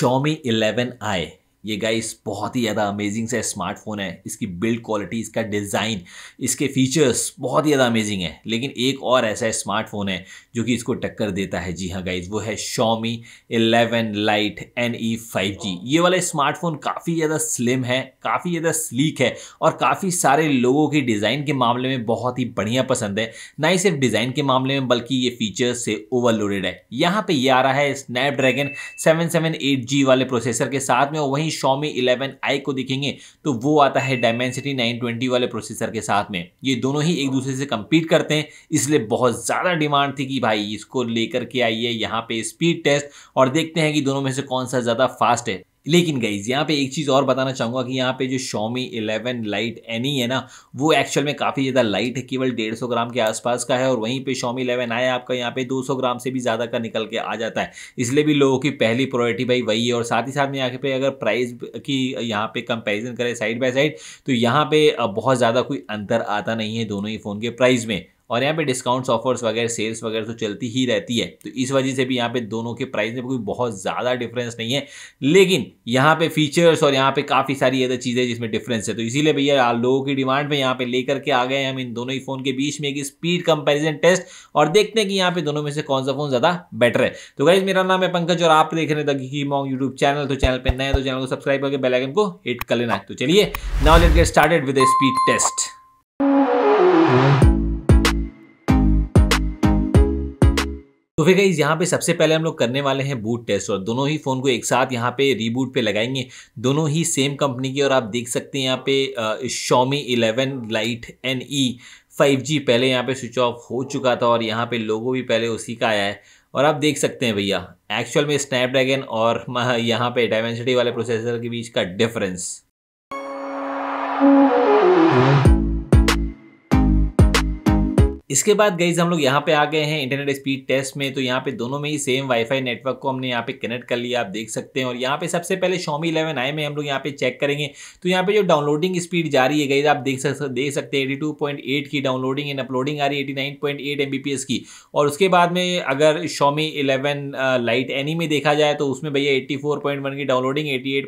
Xiaomi 11i ये guys बहुत ही ज़्यादा अमेजिंग सा स्मार्टफोन है इसकी बिल्ड क्वालिटी इसका डिज़ाइन इसके फीचर्स बहुत ही ज़्यादा अमेजिंग है लेकिन एक और ऐसा स्मार्टफोन है जो कि इसको टक्कर देता है जी हाँ गाइस वो है Xiaomi 11 lite N E five G ये वाला स्मार्टफोन काफ़ी ज़्यादा स्लिम है काफ़ी ज़्यादा स्लीक है और काफ़ी सारे लोगों की डिज़ाइन के मामले में बहुत ही बढ़िया पसंद है ना ही सिर्फ डिज़ाइन के मामले में बल्कि ये फीचर्स से ओवरलोडेड है यहाँ पर यह आ रहा है स्नैपड्रैगन सेवन वाले प्रोसेसर के साथ में वहीं वहीं इलेवन आई को देखेंगे तो वो आता है डायमेंसिटी ट्वेंटी वाले प्रोसेसर के साथ में ये दोनों ही एक दूसरे से कम्पीट करते हैं इसलिए बहुत ज़्यादा डिमांड थी कि भाई इसको लेकर के आइए यहाँ पे स्पीड टेस्ट और देखते हैं कि दोनों में से कौन सा ज़्यादा फास्ट है लेकिन गाइज यहाँ पे एक चीज़ और बताना चाहूँगा कि यहाँ पे जो शॉमी 11 लाइट एनी है ना वो एक्चुअल में काफ़ी ज़्यादा लाइट है केवल 150 ग्राम के आसपास का है और वहीं पे शॉमी 11 आया आपका यहाँ पे 200 ग्राम से भी ज़्यादा का निकल के आ जाता है इसलिए भी लोगों की पहली प्रायोरिटी भाई वही है और साथ ही साथ में यहाँ पे अगर प्राइस की यहाँ पर कंपेरिजन करें साइड बाई साइड तो यहाँ पर बहुत ज़्यादा कोई अंतर आता नहीं है दोनों ही फ़ोन के प्राइस में और यहाँ पे डिस्काउंट्स ऑफर्स वगैरह सेल्स वगैरह तो चलती ही रहती है तो इस वजह से भी यहाँ पे दोनों के प्राइस में कोई बहुत ज़्यादा डिफरेंस नहीं है लेकिन यहाँ पे फीचर्स और यहाँ पे काफ़ी सारी ऐसी चीज़ें जिसमें डिफरेंस है तो इसीलिए भैया लोगों की डिमांड में यहाँ पे लेकर के आ गए हम इन दोनों ही फ़ोन के बीच में एक स्पीड कंपेरिजन टेस्ट और देखते हैं कि यहाँ पे दोनों में से कौन सा फ़ोन ज़्यादा बेटर है तो गाइज मेरा नाम है पंकज और आप देख रहे थे कि मॉन्ग यूट्यूब चैनल तो चैनल पर नए तो चैनल को सब्सक्राइब करके बेलाइकन को हिट कर लेना है तो चलिए now let get started with speed test तो फिर गई यहाँ पे सबसे पहले हम लोग करने वाले हैं बूट टेस्ट और दोनों ही फ़ोन को एक साथ यहाँ पे रीबूट पे लगाएंगे दोनों ही सेम कंपनी की और आप देख सकते हैं यहाँ पे Xiaomi eleven lite N E five G पहले यहाँ पे स्विच ऑफ हो चुका था और यहाँ पे लोगो भी पहले उसी का आया है और आप देख सकते हैं भैया एक्चुअल में स्नैपड्रैगन और यहाँ पे डायमेंसिटी वाले प्रोसेसर के बीच का डिफरेंस इसके बाद गई हम लोग यहाँ पे आ गए हैं इंटरनेट स्पीड टेस्ट में तो यहाँ पे दोनों में ही सेम वाईफाई नेटवर्क को हमने यहाँ पे कनेक्ट कर लिया आप देख सकते हैं और यहाँ पे सबसे पहले शॉमी इलेवन आई में हम लोग यहाँ पे चेक करेंगे तो यहाँ पे जो डाउनलोडिंग स्पीड जा रही है गई आप देख सकते देख सकते हैं एटी की डाउनलोडिंग एंड अपलोडिंग आ रही है एटी नाइन की और उसके बाद में अगर शॉमी इलेवन लाइट एनी में देखा जाए तो उसमें भैया एट्टी की डाउनलोडिंग एटी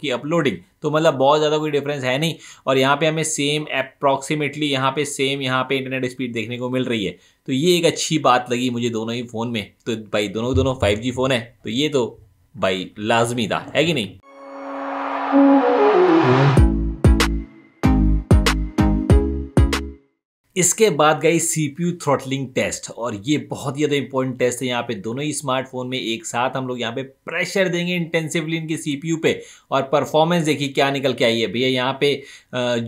की अपलोडिंग तो मतलब बहुत ज़्यादा कोई डिफरेंस है नहीं और यहाँ पर हमें सेम अप्रॉक्सीमेटली यहाँ पे सेम यहाँ पर इंटरनेट स्पीड देखने को को मिल रही है तो ये एक अच्छी बात लगी मुझे दोनों ही फ़ोन में तो भाई दोनों दोनों फाइव फ़ोन है तो ये तो भाई लाजमी था है कि नहीं इसके बाद गई C P U throttling test और ये बहुत ज़्यादा इंपॉर्टेंट टेस्ट है यहाँ पे दोनों ही स्मार्टफोन में एक साथ हम लोग यहाँ पे प्रेशर देंगे इंटेंसिवली इनके सी पी यू पे और परफॉर्मेंस देखिए क्या निकल के आई है भैया यहाँ पे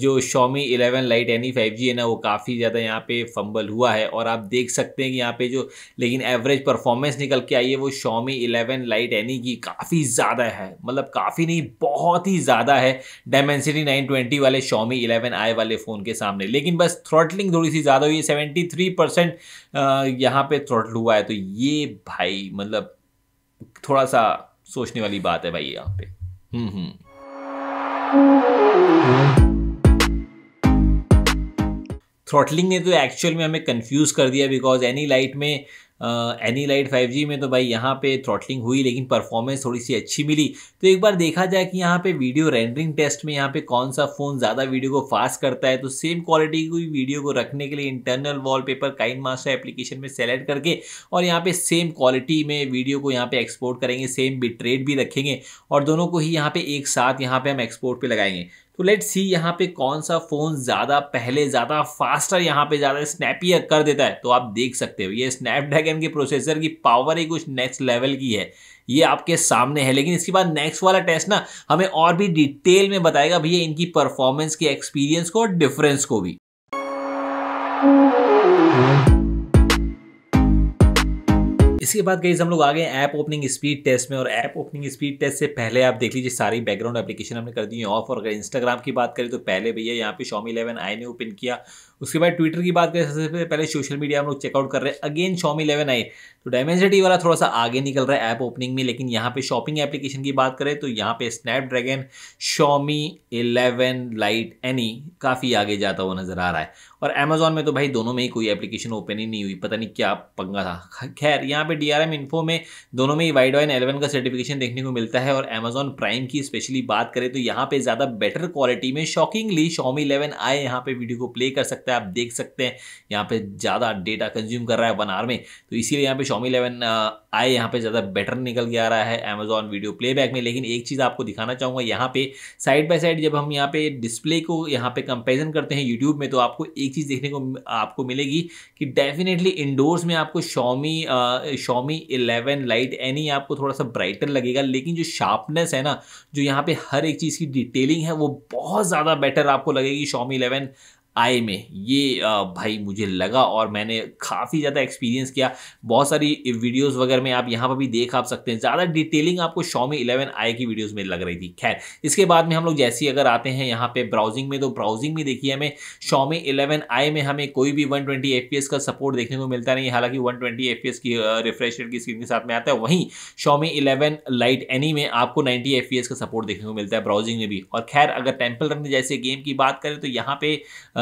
जो Xiaomi eleven lite N E five G है ना वो काफ़ी ज़्यादा यहाँ पे फंबल हुआ है और आप देख सकते हैं कि यहाँ पे जो लेकिन एवरेज परफॉर्मेंस निकल के आई है वो शॉमी इलेवन लाइट एनी की काफ़ी ज़्यादा है मतलब काफ़ी नहीं बहुत ही ज़्यादा है डायमेंसिटी नाइन ट्वेंटी वाले शॉमी इलेवन आई वाले फ़ोन के सामने लेकिन बस थ्रॉटलिंग थोड़ी सी ज़्यादा हुई है सेवेंटी थ्री परसेंट यहाँ पर थ्रॉटल हुआ है तो ये भाई मतलब थोड़ा सा सोचने वाली बात है भाई यहाँ पे हम्म हम्म थ्रॉटलिंग ने तो एक्चुअल में हमें कंफ्यूज कर दिया बिकॉज एनी लाइट में एनी लाइट फाइव में तो भाई यहाँ पे थ्रॉटलिंग हुई लेकिन परफॉर्मेंस थोड़ी सी अच्छी मिली तो एक बार देखा जाए कि यहाँ पे वीडियो रेंडरिंग टेस्ट में यहाँ पे कौन सा फ़ोन ज़्यादा वीडियो को फास्ट करता है तो सेम क्वालिटी की वीडियो को रखने के लिए internal wallpaper kine master application में सेलेक्ट करके और यहाँ पे सेम क्वालिटी में वीडियो को यहाँ पे एक्सपोर्ट करेंगे सेम बिट्रेड भी रखेंगे और दोनों को ही यहाँ पे एक साथ यहाँ पे हम एक्सपोर्ट पे लगाएंगे तो लेट सी यहाँ पे कौन सा फ़ोन ज़्यादा पहले ज़्यादा फास्टर यहाँ पे ज़्यादा स्नैपियर कर देता है तो आप देख सकते हो ये स्नैपड्रैगन के प्रोसेसर की पावर ही कुछ नेक्स्ट लेवल की है ये आपके सामने है लेकिन इसके बाद नेक्स्ट वाला टेस्ट ना हमें और भी डिटेल में बताएगा भैया इनकी परफॉर्मेंस के एक्सपीरियंस को और डिफरेंस को भी इसके बाद गई हम लोग आगे ऐप ओपनिंग स्पीड टेस्ट में और ऐप ओपनिंग स्पीड टेस्ट से पहले आप देख लीजिए सारी बैकग्राउंड एप्लीकेशन हमने कर दी है ऑफ और अगर इंस्टाग्राम की बात करें तो पहले भैया यहाँ पे शॉमी इलेवन आई ने ओपन किया उसके बाद ट्विटर की बात करें सबसे पहले सोशल मीडिया हम लोग चेकआउट कर रहे हैं अगेन शॉमी इलेवन आई तो डायमेंसिटी वाला थोड़ा सा आगे निकल रहा है ऐप ओपनिंग में लेकिन यहाँ पे शॉपिंग एप्लीकेशन की बात करें तो यहाँ पे snapdragon Xiaomi eleven lite N E काफ़ी आगे जाता हुआ नज़र आ रहा है और अमेजोन में तो भाई दोनों में ही कोई एप्लीकेशन ओपन ही नहीं हुई पता नहीं क्या पंगा था खैर यहाँ पे पे एम इन्फो में दोनों में ही वाइड वाइन एलेवन का सर्टिफिकेशन देखने को मिलता है और अमेजोन प्राइम की स्पेशली बात करें तो यहाँ पे ज़्यादा बेटर क्वालिटी में शॉकिंगली शॉमी इलेवन आए यहाँ पे वीडियो को प्ले कर सकते हैं आप देख सकते हैं यहाँ पे ज़्यादा डेटा कंज्यूम कर रहा है वन आर में तो इसीलिए यहाँ पे शॉमी इलेवन आए यहाँ पे ज़्यादा बेटर निकल के आ रहा है अमेजोन वीडियो प्लेबैक में लेकिन एक चीज़ आपको दिखाना चाहूँगा यहाँ पे साइड बाय साइड जब हम यहाँ पे डिस्प्ले को यहाँ पे कंपेरिजन करते हैं यूट्यूब में तो आपको एक चीज़ देखने को आपको मिलेगी कि डेफिनेटली इंडोर्स में आपको Xiaomi Xiaomi eleven lite N E आपको थोड़ा सा ब्राइटर लगेगा लेकिन जो शार्पनेस है ना जो यहाँ पे हर एक चीज़ की डिटेलिंग है वो बहुत ज़्यादा बेटर आपको लगेगी शॉमी इलेवन आए में ये भाई मुझे लगा और मैंने काफ़ी ज़्यादा एक्सपीरियंस किया बहुत सारी वीडियोस वगैरह में आप यहाँ पर भी देख आप सकते हैं ज़्यादा डिटेलिंग आपको शॉमी इलेवन आई की वीडियोस में लग रही थी खैर इसके बाद में हम लोग जैसे ही अगर आते हैं यहाँ पे ब्राउजिंग में तो ब्राउजिंग में देखिए हमें शॉमी इलेवन आई में हमें कोई भी वन ट्वेंटी का सपोर्ट देखने को मिलता नहीं हालांकि वन ट्वेंटी की रिफ्रेश की स्क्रीन के साथ में आता है वहीं शॉमी इलेवन लाइट एनी में आपको नाइन्टी एफ का सपोर्ट देखने को मिलता है ब्राउजिंग में भी और खैर अगर टेम्पल रन जैसे गेम की बात करें तो यहाँ पे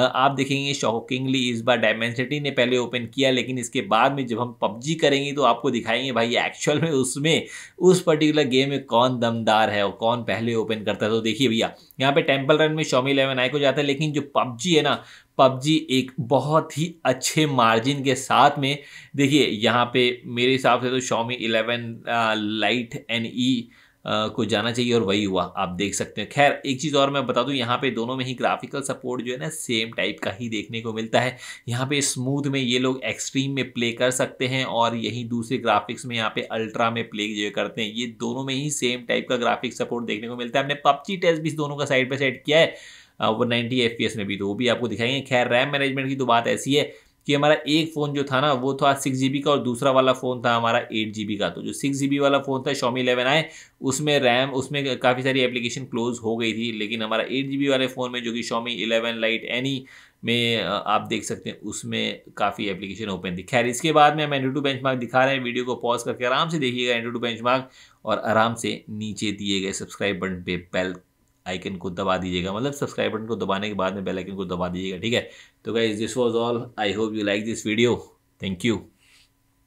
आप देखेंगे शॉकिंगली इस बार डायमेंसिटी ने पहले ओपन किया लेकिन इसके बाद में जब हम पबजी करेंगे तो आपको दिखाएंगे भाई एक्चुअल में उसमें उस पर्टिकुलर गेम में कौन दमदार है और कौन पहले ओपन करता है तो देखिए भैया यहाँ पे टेम्पल रन में शॉमी इलेवन आई को जाता है लेकिन जो पबजी है ना पबजी एक बहुत ही अच्छे मार्जिन के साथ में देखिए यहाँ पे मेरे हिसाब से तो Xiaomi eleven lite N E e, को जाना चाहिए और वही हुआ आप देख सकते हैं खैर एक चीज़ और मैं बता दूं यहाँ पे दोनों में ही ग्राफिकल सपोर्ट जो है ना सेम टाइप का ही देखने को मिलता है यहाँ पे स्मूथ में ये लोग एक्सट्रीम में प्ले कर सकते हैं और यही दूसरे ग्राफिक्स में यहाँ पे अल्ट्रा में प्ले जो करते हैं ये दोनों में ही सेम टाइप का ग्राफिक सपोर्ट देखने को मिलता है हमने पबजी टेस्ट भी दोनों का साइड बाई साइड किया है वो नाइनटी एफ में भी तो वो भी आपको दिखाएंगे खैर रैम मैनेजमेंट की तो बात ऐसी है कि हमारा एक फ़ोन जो था ना वो था सिक्स जी का और दूसरा वाला फ़ोन था हमारा एट जी का तो जो सिक्स जी वाला फ़ोन था शॉमी इलेवन आए उसमें रैम उसमें काफ़ी सारी एप्लीकेशन क्लोज हो गई थी लेकिन हमारा एट जी वाले फ़ोन में जो कि शॉमी इलेवन लाइट एनी में आप देख सकते हैं उसमें काफ़ी एप्लीकेशन ओपन थी खैर इसके बाद में हम एंड्रू टू बेंचमार्क दिखा रहे हैं वीडियो को पॉज करके आराम से देखिएगा एंड्रू टू बेंचमार्क और आराम से नीचे दिए गए सब्सक्राइब बटन पे बेल आइकन को दबा दीजिएगा मतलब सब्सक्राइब बटन को दबाने के बाद में बेल आइकन को दबा दीजिएगा ठीक है तो guys this was all I hope you like this video thank you